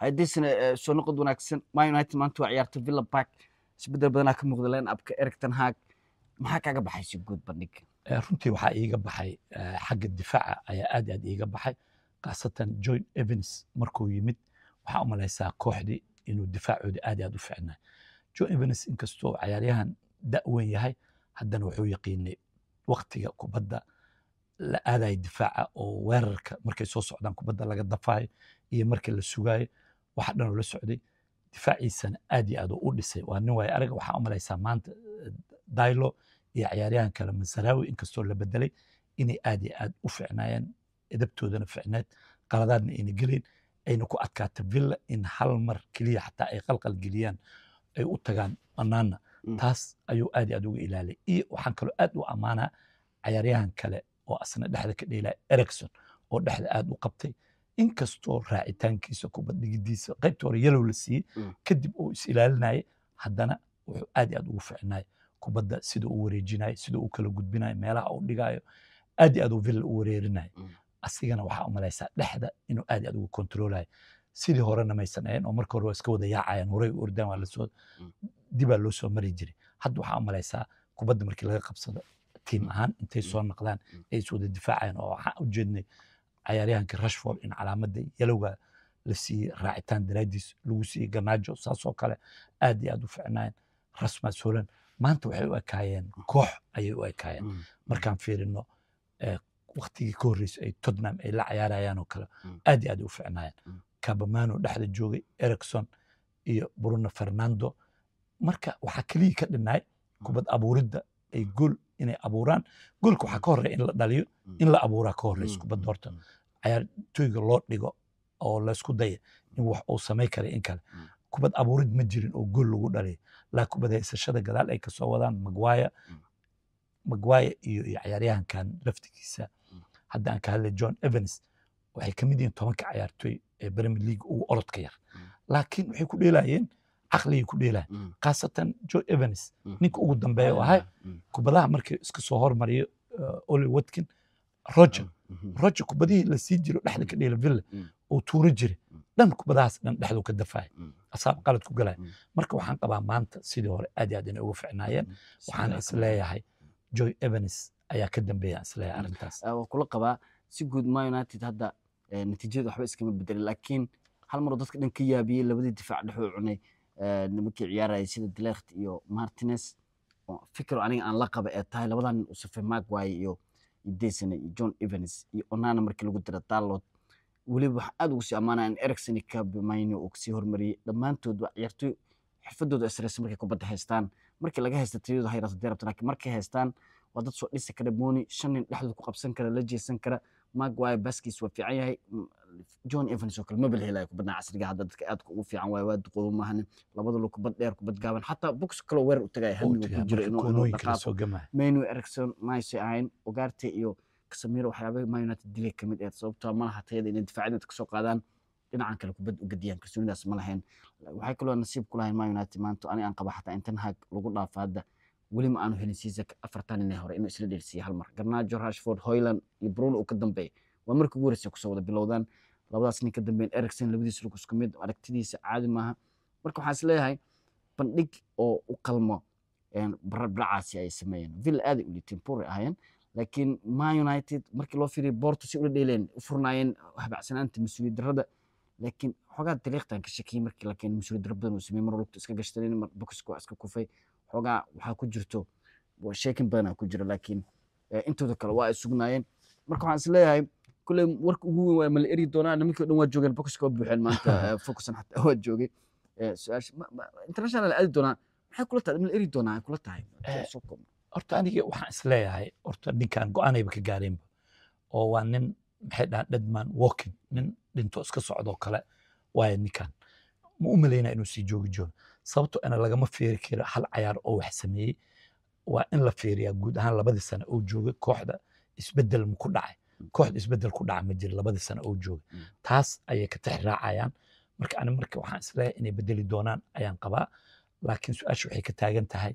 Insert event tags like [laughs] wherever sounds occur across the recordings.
hadiisana eh, soo noqod wanaagsan ma united maanta waa ciyaarta villa park isbedel badanaa ka muuqda line upka ericton haag maxaa kaaga baxay si guud bandhig eh, runtii waxaa iiga baxay eh, xagga difaaca ayaa aad aad iiga baxay khaasatan john evans markuu yimid waxaa u malaysaa kooxdii inuu difaacoodii aad aad u fiicnaa john evans inkastoo cayaaryahan da' weyn yahay haddana wuxuu yaqiinay waktiga kubadda la aadaya difaaca oo weerarka markay soo socdaan kubadda laga dafaayo iyo marka la sugaayo waxa dhanoo la socday difaaciisana aad iyo aad u dhisay waa nin waay arag waxaa umalaysaa maanta eh, dailo iyo ciyaaryahan kale masarawi inkastoo la bedelay inay aad iyo aad u ficnaayeen edabtoodana ficneed qaladaadna ayna gelin ayna ku adkaata villa in hal mar keliya xataa ay qalqal geliyaan ay u tagaan banaana mm. taas ayuu aad iyo aad uga ilaaliyay iyo waxaan kaloo aad u ammaanaa cayaaryahan kale oo asna dhexda ka dheelaya ericson oo dhexda aad u qabtay inkastoo raacitaankiisa kubadhigidiisa qaybta hore yalow la siiyey mm. kadib uu is ilaalinayay haddana wuxuu aad i aad ugu fiicnay kubadda sida uu wareejinayo sida uu kala gudbinayo meelaha uu dhigayo aad i aad uu villa u wareerinayo mm. asigana waxaa u dhexda inuu aad i aad ugu kontroolayo sidii horena maysan ahayn oo marka hore waa iska wada yaacayaan horey u ordaan waa lasoo mm. dibaa loo soo mari jiray hadda waxaa u kubadda markii laga qabsado tiim ahaan intay soo naqdaan ay is difaacayaan oo waxaan u cayaaryahankii rushford in calaamadda yalowga la siiyey raacitaan daraadiis lagu siiyey ganajo saasoo kale aad iyo aad u ficnaayeen rasmas holan maanta waxay u ekaayeen koox ayay u ekaayeen mm. markaan fiirino eh, waktigii ka horreysay ay tottenham ay la cayaarayaan oo kale mm. aad iyo aad u ficnaayeen mm. kabamano dhexda joogay ericson iyo bruno fernando marka waxaa keligii ka dhinaay kubad abuuridda ay gool inay abuuraan goolka waxaa ka horreya in la dhaliyo in la abuuraa ka horreys kubadda horta cayaartooyga loo dhigo oo laysku daya in wax uu samay kara in kale hmm. kubad abuurid ma jirin oo gool lagu dhaliya laa kubad haysashada gadaal ay kasoo wadaan magwaya hmm. magwaya iyo iyo cayaaryahankan laftigiisa hmm. hadda aan ka hadlay john evans waxay ka yihiin tobanka cayaartooy ee premier league ugu orodka yar laakiin waxay ku dheelayeen caqligay ku dheelayeen khaasatan john evans ninka ugu dambeeya ah, oo ahay kubadaha markii iska soo hormariyo uh, oli watkin roja roja kubadihii lasii jiro dhexda ka dheela villa oo tuuro jira dhan kubadahaas dhan dhexdu ka dafaya asaab qalad ku galaya marka waxaan qabaa maanta sidii hore aad iyo aad inay uga ficnaayeen waxaan isleeyahay joy evans ayaa ka dambeeya isleeyahay arrintaas waa kula qabaa si guud ma united hadda natiijada waxba iskama bedelin laakiin hal mar dadka dhan ka yaabiyey labadii difaac dhexuu cunay nimankii ciyaarayay sida delekt iyo martines fikir aniga aan la qaba ee tahay labadan nin u magwaye iyo iyo Dyson iyo John Evans iyo Onana markii lagu dira Dalot waliba waxaa aad ugu sii amaanaa in Eriksen ka bimayno oo sii hormariyay dhammaantood waa ciyaartoy xirfadooda isrees markay kubadda haystaan markii laga haysta tiyadu hay raad deerabta markay haystaan waa dad soo dhisi kara Mooney shan nin dhexdood ku qabsan kara la jeesan kara Maguire baskiis waa fiican yahay john evans oo kale ma balhelaya kubadna casriga hadda dadka aadka ugu fiican waay waa duqoobo labada lug kubad dheer kubad gaaban xataa box kaloo weerar u tagaya hamiga ku jiro inuu dhaqaaqo menu ericson mayse iyo kasamiro waxyaabah ma united dilay kamid eed sababtoo ma tayada inay difaacadeed kasoo qaadaan dhinacan kale kubad u gediyaan kalsoonidaas ma lahayn waxay kaloo nasiib ku lahayn united maanta ani aan qaba xataa in lagu dhaafo weli ma aanu helin sisak afartan inay hore inuu isla dheelsiiya hal mar garnaajo rashford hoyland iyo bruno uu ka dambeeya waa markii ugu horeysa kusoo wada bilowdaan labadaas nin ka dambeyn ericson labadiis lug isku mid aragtidiisa caadi maaha marka waxaan is leeyahay bandhig oo u qalmo barabracaasi ay sameeyeen villa aaday u liiteen poor laakiin man united markii loo fiiriyay boorto si ula dheeleen u furnaayeen habacsanaanta mas-uuliyad darrada laakiin xoogaa dariiqtan ka shakiyey markii la mas-uuliyad darra badan uu sameeyey mar lugta iska gashtaleen mar bokisku ah iska kufay xoogaa waxaa ku jirto sheekin badanaa ku jira laakiin intooda kale waa ay sugnaayeen marka waxaan is leeyahay kule warka ugu weyn waa ma eri doonaa nimankii o dhan waa joogeen boxka waa buuxeen maanta [laughs] focusan xataa waa joogay su-aasha international aadi doonaa maxay kula tahay ma eri doonaa kula tahay eh, horta aniga waxaan isleeyahay leeyahay horta ninkaan go-aanayba ka gaareenba oo waa nin maxay dhahaan dhadman walking nin dhinto iska socdoo kale waaye ninkaan ma u malaynaa inuu sii joogi joono sababtoo ana lagama fiiri karo hal cayaar oo wax sameeyey waa in la fiiriyaa guud ahaan labadii sane oo joogay kooxda isbedel ku dhacay kooxda isbedel ku dhaca ma jira labadii sano oo jooga mm. taas ayay ka tix raacayaan marka ani marka waxaan isleeyahay inay bedeli doonaan ayaan qabaa laakiin su-aasha waxay ka taagan tahay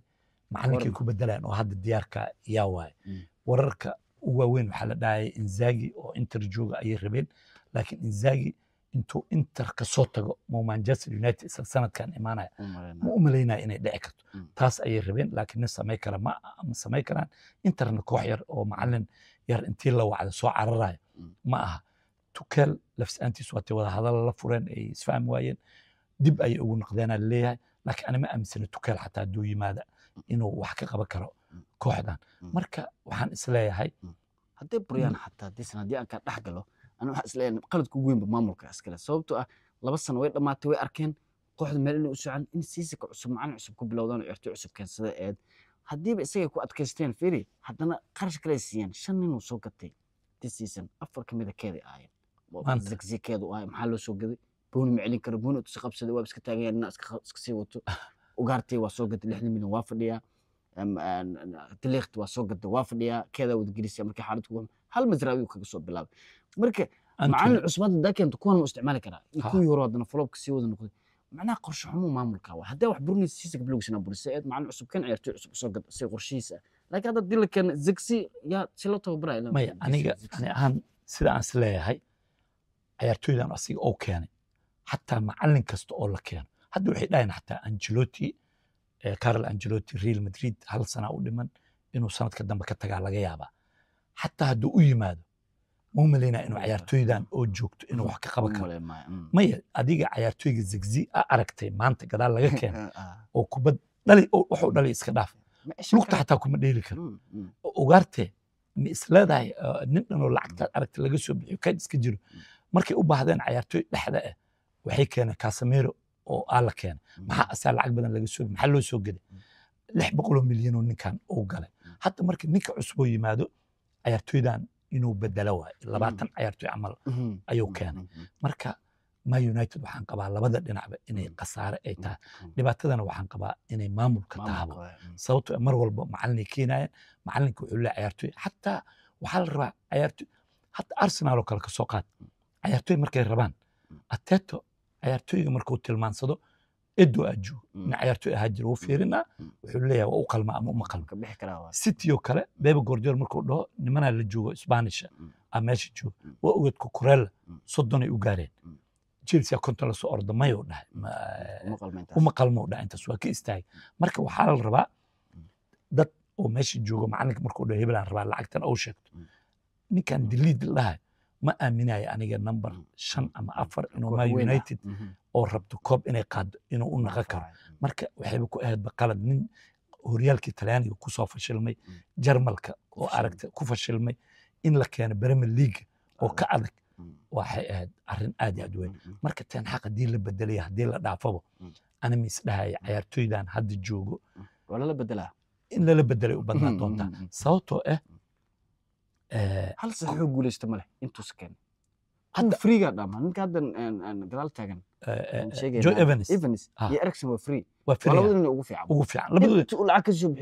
macallinkay ku bedelaan oo hadda diyaarka yaa waaye mm. wararka u waaweyn waxaa la dhahaya inzagi oo inter jooga ayay rabeen laakiin inzagi intuu inter ka tago mo manchester united isla sanadkan imaanaya ma u malaynaya inay dhici karto mm. taas ayay rabeen laakiin nin samay kara ma ma karaan interna koox yar oo macallin yar intii la wacda soo cararaya mm. ma aha tukel lafs-aantiis waatay wadahadal la fureen ay isfahmi waayeen dib ayay ugu noqdeenaa laleeyahay laakiin anima aaminsana tukeel xataa hadduu yimaada mm. inuu wax ka qaban karo mm. kooxdan marka waxaan isleeyahay haddii buryaan xataa disan haddii aan kaa dhex galo anaa waxaan isleeyahay qaladku weynba maamulka iskale sababtoo ah laba sano way dhammaatay way arkeen kooxda meel inay u socan in siisika cusub macalin cusub ku bilowdaan oo cusub keensada eed haddiiba isagay ku adkaysteen firi haddana qarash kale siiyeen shan ninuu soo gatay tisiisan afar kamida ah keeda ahayen zigzikeedu ahay maxaa loo soo gaday booni ma karo booni utusi qabsaday waaba iska taagan yahay ninaa iska sii wato [laughs] ugaartay waa soo gaday lixdan milyan waa fadhiyaa diliiqti waa soo gaday waa fadhiyaa keedaa wadagelisaya markii xaalad kugu hal masraawiyu kaga soo bilaabay marka macalin cusmaad haddaa keento kuwan ma isticmaali karaa kuwii hore haddana folobka sii wada noqday macnaha qorshe xumuu maamulka waa haddii wax burinaysa siisa gablowsina burisa eed macalin cusub kan ciyaartoy cusub soo gad si qorshihiisa laakiin hadda dila keena zigsi yaa si la maya aniga ani ahaan sida aan is leeyahay asiga oo keenay xataa macalin kasta oo la keeno hadda waxay dhahayn xataa angelotti carl angelotti real madrid hal sanaa u dhiman inuu sanadka dambe ka tagaa laga yaabaa xataa hadduu u yimaado mau malaynaa inuu cayaartooydan oo joogto inuu wax ka qaban karo maya adiga cayaartooyga zegzi a aragtay maanta gadaal laga keena oo kubad dhali waxuu dhalay iska dhaaf lugta xataa kuma dheeli karo ugaartee ma isleedahay nin dhanoo lacagtaad aragta laga soo bixiyo kaad iska jiro markay u baahdeen cayaartooy dhexda ah waxay keeneen kaasameero oo aala keena maxaa asaa lacag badan laga soo maxaa loo soo geday lix boqoloo milyan ninkan uu galay hadda marka ninka cusub yimaado cayaartooydan inuu bedelo waay labaatan mm-hmm. cayaartoy camal mm-hmm. ayuu mm-hmm. keenay marka ma united waxaan qabaa labada dhinacba inay khasaare ay tahay dhibaatadana waxaan qabaa inay maamulka tahabo sababto ah mar walba macalinay keenayeen macalinka wuxuu le cayaartoy xataa waxaa la rabaa cayaartoy hata arsenal oo kale ka soo qaad cayaartoy markay rabaan ateto cayaartoyga markuu tilmaansado edo ajo nin cayaartooy ahaa jira u fiirina wuxuu leeyahay waa u qalma ama uma qalma cityoo kale beba gorjoor markuu dhaho nimanaa la joogo isbaanisha a meesha jooga waa oged kukurella soddonay u gaareen chelsea konton lasoo orda mayuu dhahay uma qalmuu dhahay intaas waa ka istaagay marka waxaa la rabaa dad oo meesha joogo macalinka markuu dhaho hebel rabaa lacagtan ou sheegto ninkan diliid lahay ma aaminayo aniga number mm, shan mm. ama afar inuu ma ah. united mm-hmm. oo rabto koob inay qaado inuu u naqon karo marka waxayba ku ahaydba qalad nin horyaalkii talyaaniga kusoo fashilmay mm. jarmalka oo aragta ku fashilmay in la keeno bremer league oo ka adag waxay ahayd arrin aad aad weyn marka tenxaq haddii la bedelaya haddii la dhaafabo ana mis dhahaya cayaartoydan hadda joogo in lala bedelay u badnaan doontaa sababtoo ah hal saxoo guuleysta maleh intuusa keena hadda freega ah. iyo uu lacag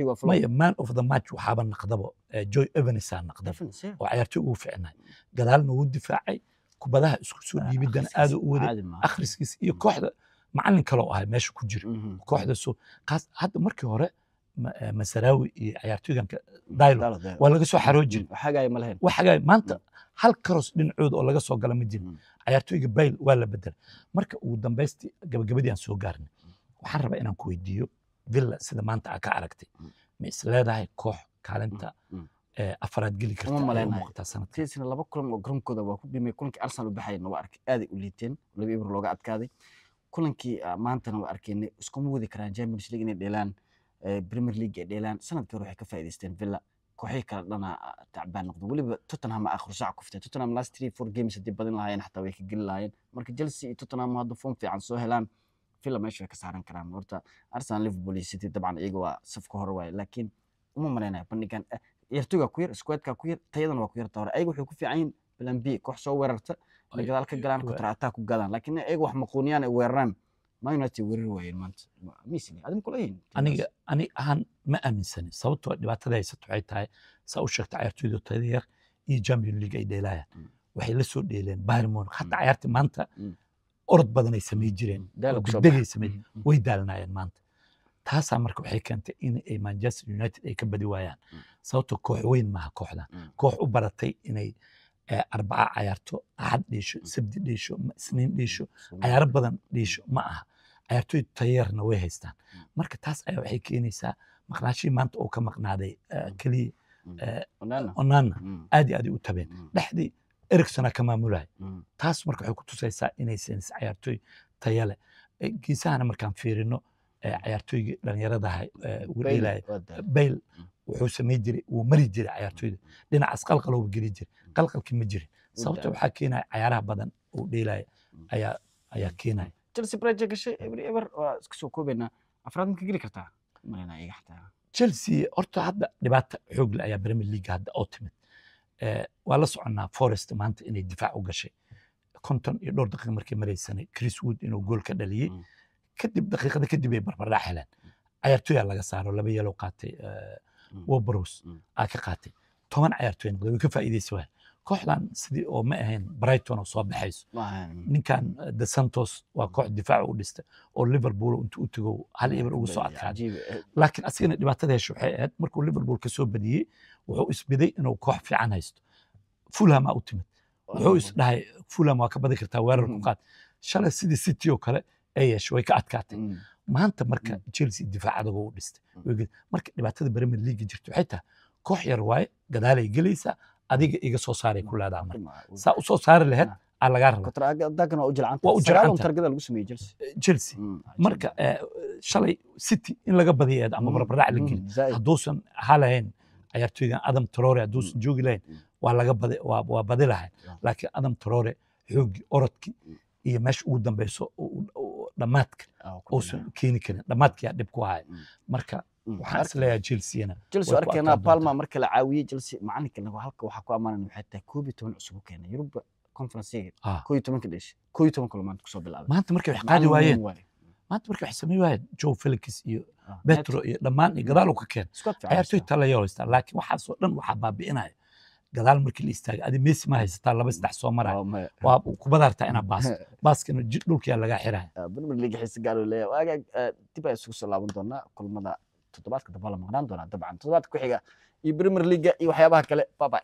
ka difaacay kubadaha isku soo dhiibidana aad u waday akhriskiisa iyo kooxda macalin kaloo oo meesha ku jira mhm. kooxda hadda markii hore Eh, masarawi iyo cayaartooyganka mm, dylo waa laga soo xaroojin mm, waxagaay maanta mm. hal karos dhinacooda oo laga soo gala ma jirin cayaartooyga bayl waa la bedela marka ugu dambaystii gabagabadii aan soo gaarnay waxaan rabaa inaan ku weydiiyo villa sida maanta aa ka aragtay ma is koox kaalinta eh, afaraad geli kartamuuqatasana laba kulan oo garoonkooda waa ku dhimay kulankii arsenal u baxayn waa arkay aaday u liiteen laba ibro looga adkaaday kulankii ah, maantana waa arkaynay iskuma wadi karaan champions league inay dheelaan premier league ay dheelaan sanadkii hore waxay ka faa'iidaysteen villa kooxihii kale dhana ah, tacbaan noqdo weliba tottenham aa khursac ku fitay tottenham last three four games haddii badin lahaayeen xataa way ka geli lahaayeen marka chelsea iyo tottenham hadda form fiican soo helaan villa meesha way ka saaran karaan horta arsenal liverpool iyo city dabcan iyaga waa safka hore waaye laakiin uma malaynaya bandhigan eh, yartuga ku yar squadka ku yar tayadana waa ku yarta hore ayaga waxay ku fiican yihiin plan koox soo weerarta gadaal ka galaan kontra ataa ku gaadaan laakiin iyaga wax maquuniyaan ay weeraraan united weerar waayeen maantaniga ani ahaan ma aaminsanin sababtoo ah dhibaatada haysato waxay tahay saa u sheegta cayaartooyda tayar iyo champion league ay dheelaayaan mm. waxay la soo dheeleen bayern munich hatta mm. maanta mm. orod badanay samay jireen gudagay sameen way daalnaayeen maanta taasaa marka waxay keentay in ay manchester united ay ka badi waayaan sababtoo koox weyn maaha kooxdan koox u baratay inay eh, arbaca cayaarto axad dhiisho sabdi dhiisho isniin dhiisho cayaaro badan dhiisho ma aha cayaartooy tayeerna way haystaan hmm. marka taas ayaa waxay keenaysaa maqnaashihii maanta oo ka maqnaaday eh, hmm. keliya hmm. eh, onana aad iyo aad u tabeen dhexdii ericsona ka maamulaya taas marka waxay ku tusaysaa inaysan is cayaartooy tayale eh, geesahana markaan fiirino cayaartooygii dhalinyaradaha weliilay bayl wuxuu samayn jiray wuu mari jiray cayaartooyda dhinacaas qalqalooba geli jiray qalqalkii ma jirin sababta waxaa keenaya cayaaraha badan oo dheelaya ayaa ayaa keenaya Chelsea pressure gashay every waa iska soo koobaynaa afraad ma ka geli kartaa maleynaa iga xataa Chelsea horta hadda dhibaata xoog leh ayaa Premier League hadda oo timid waa la soconnaa Forest maanta inay difaac u gashay konton iyo dhowr daqiiqa markay maraysanay Chris Wood inuu gool ka dhaliyey kadib daqiiqada kadib ay barbardhac heleen cayaartooya laga saaro laba yalow qaatay Wolverhampton aa ka qaatay toban ciyaartooy noqday way ka faa'iidaysay kooxdan sidii oo ma ahayn brighton oo soo baxayso mm. ninkan uh, de santos waa koox difaaca u dhista oo liverpool intuu u tago hal ibar ugu soo adkaaday laakiin asigana dhibaatada hesha waxay ahayd markuu liverpool kasoo badiyey wuxuu isbiday inuu koox fiican haysto fulhamaa u timid wuxuu isdhahay fulham waa ka badin kartaa weerarku mm. qaad shalay sidii city oo kale ay yeeshay way ka adkaatay mm. maanta marka chelsea difaac adagoo u dhistay marka dhibaatada premier league jirta waxay tahay koox yar waaye gadaalay gelaysaa adiga iga soo saaray ku leedaha marka saa usoo saari laheyd ah. aa lagaa rabajelse eh, mm, ah, marka eh, shalay city in laga badiyeed ama barbardhac la geli hadduusan ahaa lahayn ciyaartoydan adam trore hadduusan mm, joogi lahayn mm. waa laga badi waa badi lahayn laakiin adam trore xooggii orodki iyo meesha ugu dambeyso dhammaadka ah, uusan keeni karin dhammaadkiyaa dhib ku ahaya marka Mmm, waxaan isleeyahay chelseana chelsea arkaynaa palma marka la caawiyey chelsea macalinka halka waxaa ku amaanan waxay tahay koob iyo toban cusub u keenay yurub conference koob iyo tobanka dhashay koob iyo tobanka loo maanta kusoo bilaabay maanta markay wax qaadi waayeen maanta markay wax samey waayeen joe felix iyo petro iyo dhammaan iyo gadaal uu ka keen ciyaartoy talayaoo istaa laakiin waxaasoo dhan waxaa baabi'inaya gadaal markii la istaagay adi messi ma haysataa laba mm. saddex soo maraya waa kubada hartaa inaa [laughs] baasto baaskana dhulkiyaa lagaa xiraya dib ayaan isugu soo laaban doonaa kulmada toddobaadka dambe la maqnaan doonaa dabcan toddobaadka ku xiga iyo premier leaga iyo waxyaabaha kale baby